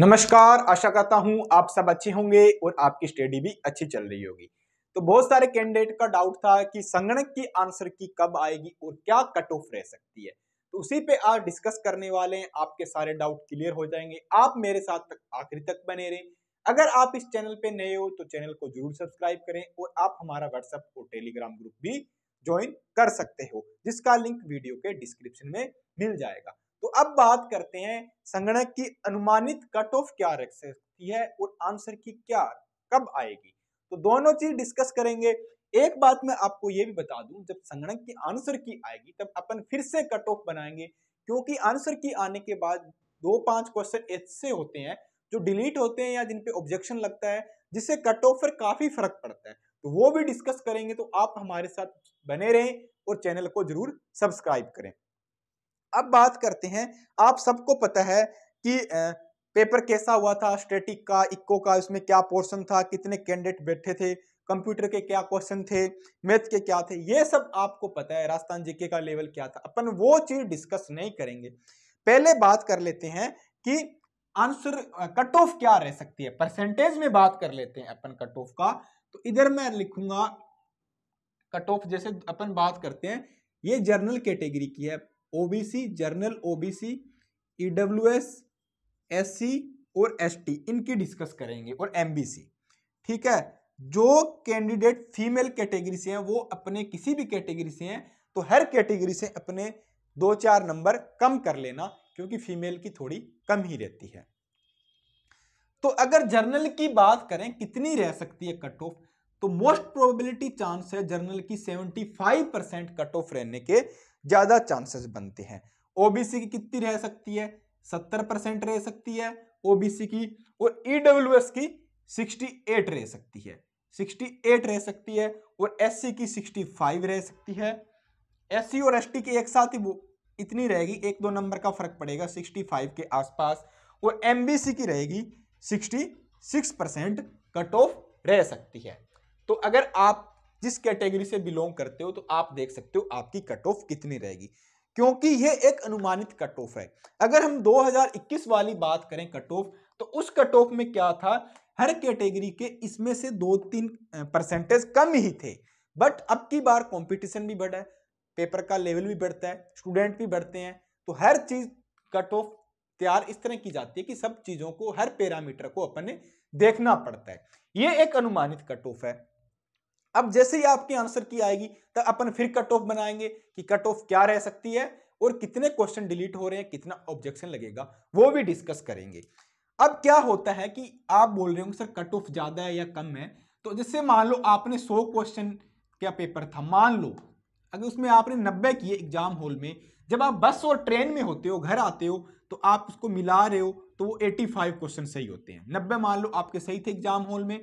नमस्कार आशा करता हूं आप सब अच्छे होंगे और आपकी स्टडी भी अच्छी चल रही होगी तो बहुत सारे कैंडिडेट का डाउट था कि संगणक की आंसर की कब आएगी और क्या कट ऑफ रह सकती है तो उसी पे आज डिस्कस करने वाले हैं आपके सारे डाउट क्लियर हो जाएंगे आप मेरे साथ तक आखिरी तक बने रहें अगर आप इस चैनल पे नए हो तो चैनल को जरूर सब्सक्राइब करें और आप हमारा व्हाट्सएप और टेलीग्राम ग्रुप भी ज्वाइन कर सकते हो जिसका लिंक वीडियो के डिस्क्रिप्शन में मिल जाएगा तो अब बात करते हैं संगणक की अनुमानित कट ऑफ क्या रख सकती है और आंसर की क्या कब आएगी तो दोनों चीज डिस्कस करेंगे एक बात मैं आपको यह भी बता दूं जब संगणक की आंसर की आएगी तब अपन फिर से कट ऑफ बनाएंगे क्योंकि आंसर की आने के बाद दो पांच क्वेश्चन ऐसे होते हैं जो डिलीट होते हैं या जिनपे ऑब्जेक्शन लगता है जिससे कट ऑफ पर काफी फर्क पड़ता है तो वो भी डिस्कस करेंगे तो आप हमारे साथ बने रहें और चैनल को जरूर सब्सक्राइब करें अब बात करते हैं आप सबको पता है कि पेपर कैसा हुआ था स्टेटिक का इको का उसमें क्या पोर्शन था कितने कैंडिडेट बैठे थे कंप्यूटर के क्या क्वेश्चन थे मैथ के क्या थे ये सब आपको पता है राजस्थान जीके का लेवल क्या था अपन वो चीज डिस्कस नहीं करेंगे पहले बात कर लेते हैं कि आंसर कट ऑफ क्या रह सकती है परसेंटेज में बात कर लेते हैं अपन कट ऑफ का तो इधर मैं लिखूंगा कट ऑफ जैसे अपन बात करते हैं ये जर्नल कैटेगरी की है OBC general OBC EWS SC और एसटी इनकी डिस्कस करेंगे और एमबीसी ठीक है जो कैंडिडेट फीमेल कैटेगरी से हैं वो अपने किसी भी कैटेगरी से हैं तो हर कैटेगरी से अपने दो चार नंबर कम कर लेना क्योंकि फीमेल की थोड़ी कम ही रहती है तो अगर जर्नल की बात करें कितनी रह सकती है कट ऑफ तो मोस्ट प्रोबेबिलिटी चांस है जर्नल की 75 परसेंट कट ऑफ रहने के ज़्यादा चांसेस बनते हैं ओबीसी की कितनी रह सकती है सत्तर परसेंट रह सकती है ओबीसी की और ईडब्ल्यू e की सिक्सटी एट रह सकती है सिक्सटी एट रह सकती है और एस की सिक्सटी फाइव रह सकती है एस और एस की एक साथ ही वो इतनी रहेगी एक दो नंबर का फर्क पड़ेगा सिक्सटी फाइव के आसपास और एम की रहेगी sixty six percent cut off रह सकती है तो अगर आप जिस कैटेगरी से बिलोंग करते हो तो आप देख सकते हो आपकी कट ऑफ कितनी रहेगी क्योंकि ये एक अनुमानित कट ऑफ है अगर हम 2021 वाली बात करें कट ऑफ तो उस कट ऑफ में क्या था हर कैटेगरी के इसमें से दो तीन परसेंटेज कम ही थे बट अब की बार कंपटीशन भी बढ़ा है पेपर का लेवल भी बढ़ता है स्टूडेंट भी बढ़ते हैं तो हर चीज़ कट ऑफ तैयार इस तरह की जाती है कि सब चीज़ों को हर पैरामीटर को अपने देखना पड़ता है ये एक अनुमानित कट ऑफ है अब जैसे ही आपके आंसर की आएगी तो अपन फिर कट ऑफ बनाएंगे कि कट ऑफ क्या रह सकती है और कितने क्वेश्चन डिलीट हो रहे हैं कितना ऑब्जेक्शन लगेगा वो भी डिस्कस करेंगे अब क्या होता है कि आप बोल रहे हो सर कट ऑफ ज़्यादा है या कम है तो जैसे मान लो आपने सौ क्वेश्चन का पेपर था मान लो अगर उसमें आपने नब्बे किए एग्जाम हॉल में जब आप बस और ट्रेन में होते हो घर आते हो तो आप उसको मिला रहे हो तो वो 85 क्वेश्चन सही होते हैं नब्बे मान लो आपके सही थे एग्जाम हॉल में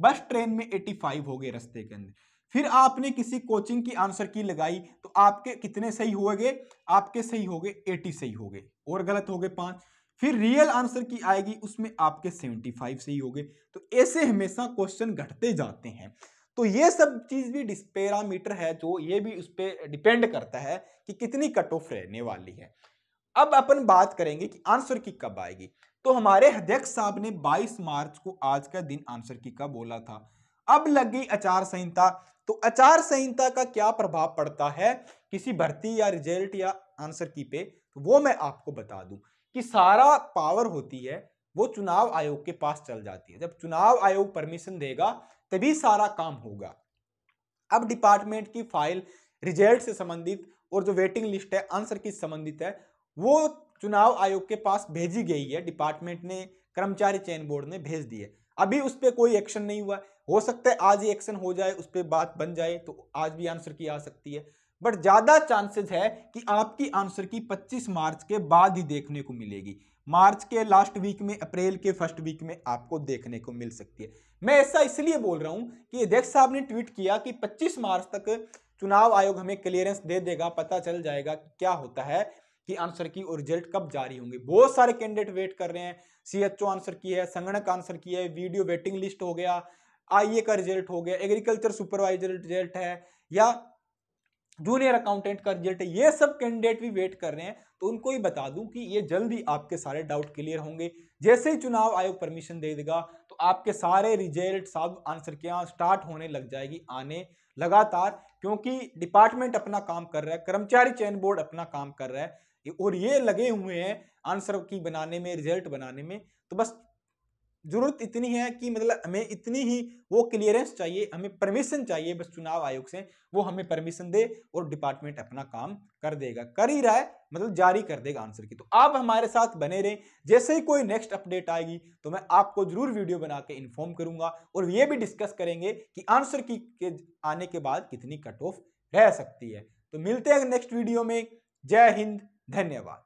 बस ट्रेन में 85 हो गए रस्ते के अंदर फिर आपने किसी कोचिंग की आंसर की लगाई तो आपके कितने सही हुए गए आपके सही हो गए एटी सही हो गए और गलत हो गए पांच फिर रियल आंसर की आएगी उसमें आपके सेवेंटी फाइव सही हो गए तो ऐसे हमेशा क्वेश्चन घटते जाते हैं तो ये सब चीज़ भी डिस्पेरामीटर है जो ये भी उस पर डिपेंड करता है कि कितनी कट ऑफ रहने वाली है अब अपन बात करेंगे कि आंसर की कब आएगी तो हमारे अध्यक्ष साहब ने 22 मार्च को आज का दिन आंसर की का बोला था अब लग गई आचार संहिता तो आचार संहिता का क्या प्रभाव पड़ता है किसी भर्ती या रिजल्ट या आंसर की पे तो वो मैं आपको बता दूं कि सारा पावर होती है वो चुनाव आयोग के पास चल जाती है जब चुनाव आयोग परमिशन देगा तभी सारा काम होगा अब डिपार्टमेंट की फाइल रिजल्ट से संबंधित और जो वेटिंग लिस्ट है आंसर की संबंधित है वो चुनाव आयोग के पास भेजी गई है डिपार्टमेंट ने कर्मचारी चयन बोर्ड ने भेज दी है अभी उस पर कोई एक्शन नहीं हुआ हो सकता है आज ही एक्शन हो जाए उस पर बात बन जाए तो आज भी आंसर की आ सकती है बट ज़्यादा चांसेस है कि आपकी आंसर की 25 मार्च के बाद ही देखने को मिलेगी मार्च के लास्ट वीक में अप्रैल के फर्स्ट वीक में आपको देखने को मिल सकती है मैं ऐसा इसलिए बोल रहा हूँ कि अध्यक्ष साहब ने ट्वीट किया कि 25 मार्च तक चुनाव आयोग हमें क्लियरेंस दे देगा पता चल जाएगा कि क्या होता है कि आंसर की और रिजल्ट कब जारी होंगे बहुत सारे कैंडिडेट वेट कर रहे हैं सी एच ओ आंसर की है संगणक आंसर की है वीडियो वेटिंग लिस्ट हो गया आई ए का रिजल्ट हो गया एग्रीकल्चर सुपरवाइजर रिजल्ट है या जूनियर अकाउंटेंट का रिजल्ट है ये सब कैंडिडेट भी वेट कर रहे हैं तो उनको ही बता दूं कि ये जल्दी आपके सारे डाउट क्लियर होंगे जैसे ही चुनाव आयोग परमिशन दे देगा तो आपके सारे रिजल्ट सब आंसर के यहाँ स्टार्ट होने लग जाएगी आने लगातार क्योंकि डिपार्टमेंट अपना काम कर रहा है कर्मचारी चयन बोर्ड अपना काम कर रहा है और ये लगे हुए हैं आंसर की बनाने में रिजल्ट बनाने में तो बस जरूरत इतनी है कि मतलब हमें इतनी ही वो क्लियरेंस चाहिए हमें परमिशन चाहिए बस चुनाव आयोग से वो हमें परमिशन दे और डिपार्टमेंट अपना काम कर देगा कर ही रहा है मतलब जारी कर देगा आंसर की तो आप हमारे साथ बने रहें जैसे ही कोई नेक्स्ट अपडेट आएगी तो मैं आपको जरूर वीडियो बना के इन्फॉर्म करूंगा और ये भी डिस्कस करेंगे कि आंसर की के आने के बाद कितनी कट ऑफ रह सकती है तो मिलते हैं नेक्स्ट वीडियो में जय हिंद धन्यवाद